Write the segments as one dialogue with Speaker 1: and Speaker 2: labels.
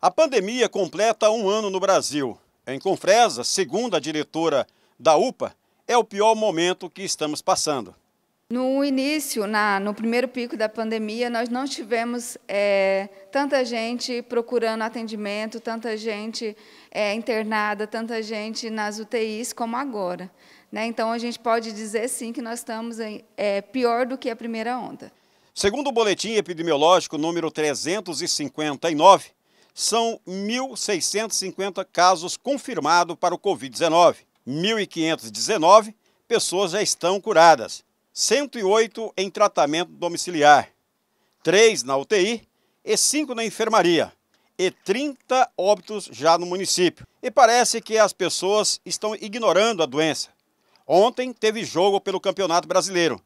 Speaker 1: A pandemia completa um ano no Brasil. Em Confresa, segundo a diretora da UPA, é o pior momento que estamos passando.
Speaker 2: No início, na, no primeiro pico da pandemia, nós não tivemos é, tanta gente procurando atendimento, tanta gente é, internada, tanta gente nas UTIs como agora. Né? Então, a gente pode dizer sim que nós estamos em, é, pior do que a primeira onda.
Speaker 1: Segundo o boletim epidemiológico número 359, são 1.650 casos confirmados para o Covid-19. 1.519 pessoas já estão curadas, 108 em tratamento domiciliar, 3 na UTI e 5 na enfermaria, e 30 óbitos já no município. E parece que as pessoas estão ignorando a doença. Ontem teve jogo pelo Campeonato Brasileiro.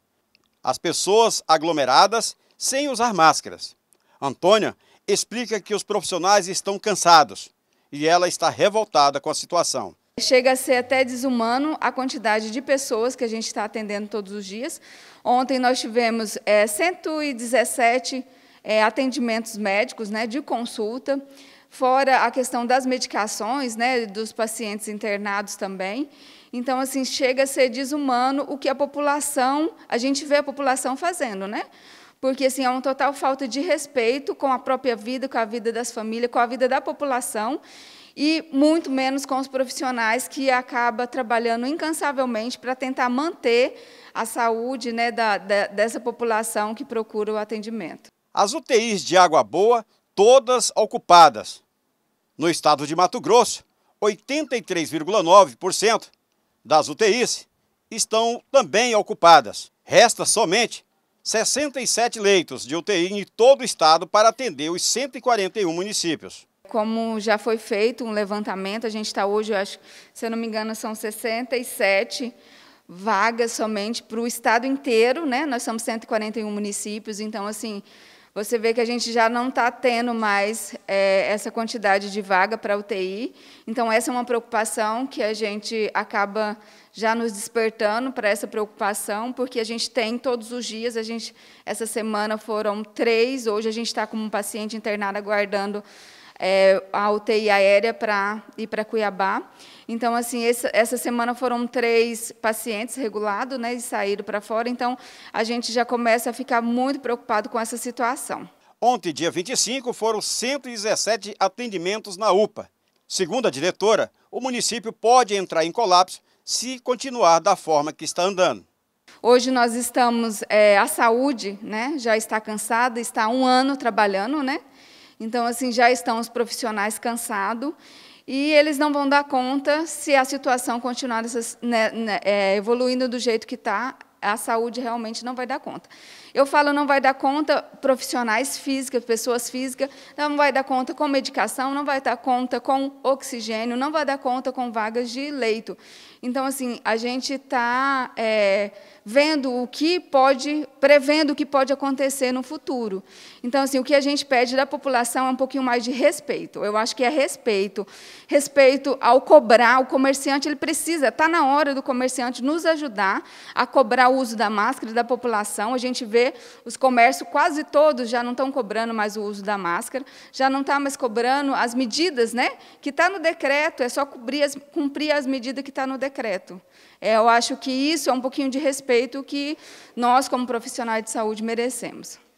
Speaker 1: As pessoas aglomeradas sem usar máscaras. Antônia explica que os profissionais estão cansados e ela está revoltada com a situação.
Speaker 2: Chega a ser até desumano a quantidade de pessoas que a gente está atendendo todos os dias. Ontem nós tivemos é, 117 é, atendimentos médicos né, de consulta, fora a questão das medicações, né, dos pacientes internados também. Então, assim, chega a ser desumano o que a população, a gente vê a população fazendo, né? porque assim, é uma total falta de respeito com a própria vida, com a vida das famílias, com a vida da população e muito menos com os profissionais que acaba trabalhando incansavelmente para tentar manter a saúde né, da, da, dessa população que procura o atendimento.
Speaker 1: As UTIs de Água Boa, todas ocupadas. No estado de Mato Grosso, 83,9% das UTIs estão também ocupadas. Resta somente 67 leitos de UTI em todo o estado para atender os 141 municípios.
Speaker 2: Como já foi feito um levantamento, a gente está hoje, acho, se eu não me engano, são 67 vagas somente para o estado inteiro, né? Nós somos 141 municípios, então assim, você vê que a gente já não está tendo mais é, essa quantidade de vaga para UTI. Então, essa é uma preocupação que a gente acaba já nos despertando para essa preocupação, porque a gente tem todos os dias, a gente, essa semana foram três, hoje a gente está com um paciente internado aguardando é, a UTI aérea para ir para Cuiabá. Então, assim, essa, semana foram três pacientes regulados, né, e saíram para fora. Então, a gente já começa a ficar muito preocupado com essa situação.
Speaker 1: Ontem, dia 25, foram 117 atendimentos na UPA. Segundo a diretora, o município pode entrar em colapso se continuar da forma que está andando.
Speaker 2: Hoje nós estamos, é, a saúde né, já está cansada, está um ano trabalhando, né? Então, assim, já estão os profissionais cansados e eles não vão dar conta se a situação continuar né, né, é, evoluindo do jeito que está a saúde realmente não vai dar conta. Eu falo não vai dar conta profissionais físicas, pessoas físicas, não vai dar conta com medicação, não vai dar conta com oxigênio, não vai dar conta com vagas de leito. Então, assim, a gente está é, vendo o que pode, prevendo o que pode acontecer no futuro. Então, assim, o que a gente pede da população é um pouquinho mais de respeito. Eu acho que é respeito. Respeito ao cobrar, o comerciante, ele precisa, está na hora do comerciante nos ajudar a cobrar o uso da máscara da população. A gente vê os comércios, quase todos já não estão cobrando mais o uso da máscara, já não está mais cobrando as medidas, né? Que está no decreto, é só cumprir as, cumprir as medidas que está no decreto. É, eu acho que isso é um pouquinho de respeito que nós, como profissionais de saúde, merecemos.